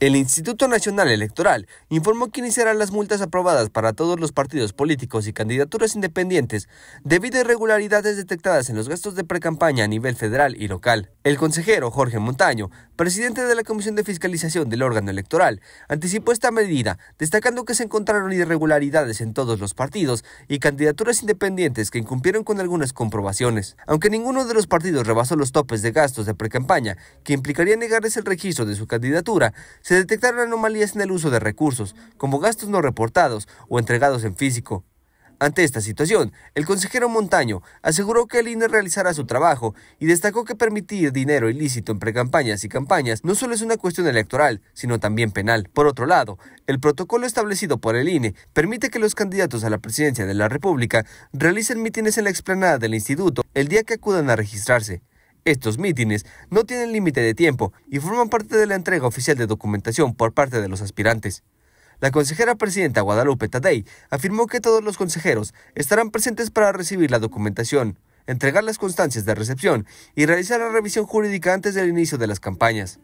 El Instituto Nacional Electoral informó que iniciarán las multas aprobadas para todos los partidos políticos y candidaturas independientes debido a irregularidades detectadas en los gastos de precampaña a nivel federal y local. El consejero Jorge Montaño, presidente de la Comisión de Fiscalización del órgano electoral, anticipó esta medida, destacando que se encontraron irregularidades en todos los partidos y candidaturas independientes que incumplieron con algunas comprobaciones. Aunque ninguno de los partidos rebasó los topes de gastos de precampaña, que implicaría negarles el registro de su candidatura, se detectaron anomalías en el uso de recursos, como gastos no reportados o entregados en físico. Ante esta situación, el consejero Montaño aseguró que el INE realizará su trabajo y destacó que permitir dinero ilícito en precampañas y campañas no solo es una cuestión electoral, sino también penal. Por otro lado, el protocolo establecido por el INE permite que los candidatos a la presidencia de la República realicen mítines en la explanada del instituto el día que acudan a registrarse. Estos mítines no tienen límite de tiempo y forman parte de la entrega oficial de documentación por parte de los aspirantes. La consejera presidenta Guadalupe Tadei afirmó que todos los consejeros estarán presentes para recibir la documentación, entregar las constancias de recepción y realizar la revisión jurídica antes del inicio de las campañas.